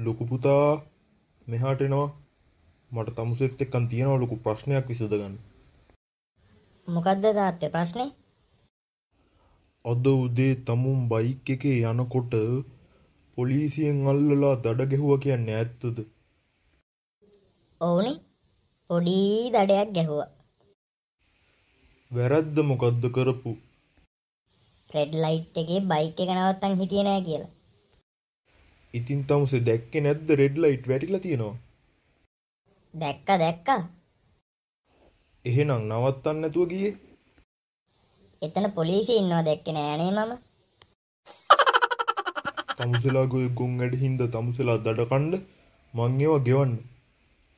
ලොකු පුතා මෙහාට එනවා මට තමුසෙත් එක්කන් තියෙනවා ලොකු ප්‍රශ්නයක් විසඳගන්න. මොකද්ද තාත්තේ ප්‍රශ්නේ? අද උදේ තමුන් බයික් එකේ යනකොට පොලිසියෙන් අල්ලලා දඩ ගැහුවා කියන්නේ ඇත්තද? ඔවුනේ. පොඩි දඩයක් ගැහුවා. වැරද්ද මොකද්ද කරපු? රෙඩ් ලයිට් එකේ බයික් එක නවත්තන් හිටියේ නෑ කියලා. ඉතින් තමුසේ දැක්කේ නැද්ද රෙඩ් ලයිට් වැටිලා තියෙනවා? දැක්ක දැක්ක. එහෙනම් නවත්තන්න නැතුව ගියේ. එතන පොලිසිය ඉන්නවා දැක්කේ නෑනේ මම. තමුසලා ගොය ගොන් වැඩ හින්දා තමුසලා දඩ කණ්ඩ මං ඒවා ගෙවන්න.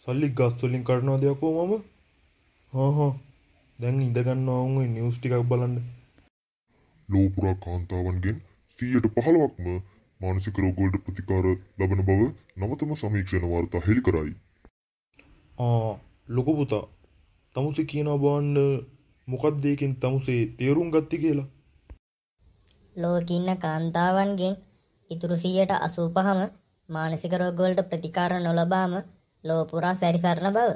සල්ලි ගස් වලින් කඩනවා දෙයක්ෝ මම. හා හා දැන් ඉඳ ගන්නවා වුන් නිවුස් ටිකක් බලන්න. ලෝපුරා කාන්තාවන්ගෙන් 115ක්ම මානසික රෝගෝල්ට ප්‍රතිකාර ලබන බව නවතම සමීක්ෂණ වාර්තා හෙළි කරයි. ආ ලොකපුතා තමුසේ කියනවා බාන්න මොකක්දයකින් තමුසේ තේරුම් ගත්ති කියලා. ලෝකඉන්න කාන්තාවන්ගෙන් ඉතුරු සීයට අසූපහම මානසික රෝගෝල්ට ප්‍රතිකාර නොලබාම ලෝපුරා සැරිසරණ බව